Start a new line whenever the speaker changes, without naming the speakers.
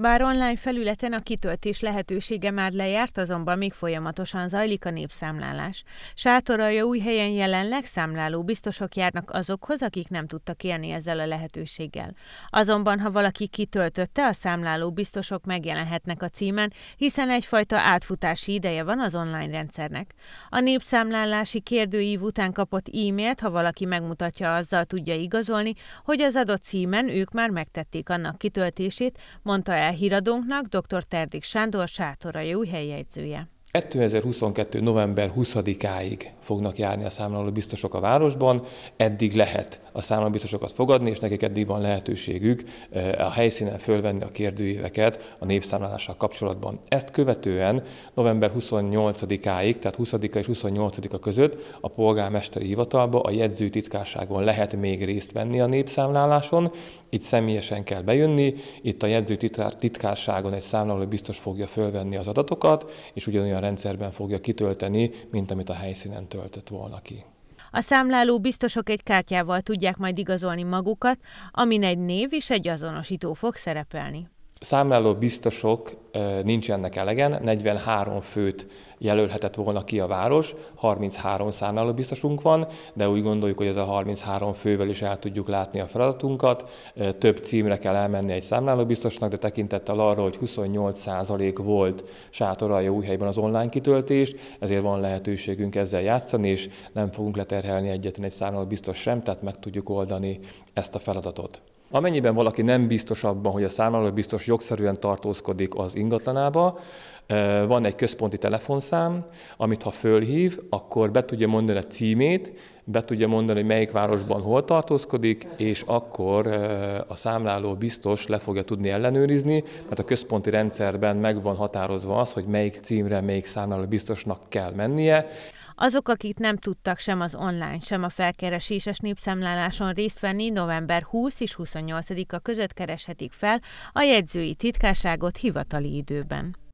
Bár online felületen a kitöltés lehetősége már lejárt, azonban még folyamatosan zajlik a népszámlálás. Sátoralja új helyen jelenleg számláló biztosok járnak azokhoz, akik nem tudtak élni ezzel a lehetőséggel. Azonban, ha valaki kitöltötte, a számláló biztosok megjelenhetnek a címen, hiszen egyfajta átfutási ideje van az online rendszernek. A népszámlálási kérdőív után kapott e-mailt, ha valaki megmutatja, azzal tudja igazolni, hogy az adott címen ők már megtették annak kitöltését, mondta el híradónknak dr. Terdik Sándor a jó helyjegyzője.
2022. november 20-áig fognak járni a számláló biztosok a városban, eddig lehet a számláló biztosokat fogadni, és nekik eddig van lehetőségük eh, a helyszínen fölvenni a kérdőíveket a népszámlálással kapcsolatban. Ezt követően november 28-áig, tehát 20 és 28-a között a polgármesteri hivatalba, a jegyző titkárságon lehet még részt venni a népszámláláson, itt személyesen kell bejönni, itt a jegyző titkárságon egy számláló biztos fogja fölvenni az adatokat, és ugyanolyan olyan rendszerben fogja kitölteni, mint amit a helyszínen töltött volna ki.
A számláló biztosok egy kártyával tudják majd igazolni magukat, amin egy név és egy azonosító fog szerepelni.
Számláló biztosok nincsenek elegen, 43 főt jelölhetett volna ki a város, 33 számláló biztosunk van, de úgy gondoljuk, hogy ez a 33 fővel is el tudjuk látni a feladatunkat. Több címre kell elmenni egy számláló biztosnak, de tekintettel arra, hogy 28% volt sátoralja újhelyben az online kitöltés, ezért van lehetőségünk ezzel játszani, és nem fogunk leterhelni egyetlen egy számláló biztos sem, tehát meg tudjuk oldani ezt a feladatot. Amennyiben valaki nem biztos abban, hogy a számláló biztos jogszerűen tartózkodik az ingatlanába, eh, van egy központi telefonszám, amit ha fölhív, akkor be tudja mondani a címét, be tudja mondani, hogy melyik városban hol tartózkodik, és akkor eh, a számláló biztos le fogja tudni ellenőrizni, mert a központi rendszerben meg van határozva az, hogy melyik címre, melyik számláló biztosnak kell mennie.
Azok, akik nem tudtak sem az online, sem a felkereséses népszámláláson részt venni, november 20 és 28-a között kereshetik fel a jegyzői titkárságot hivatali időben.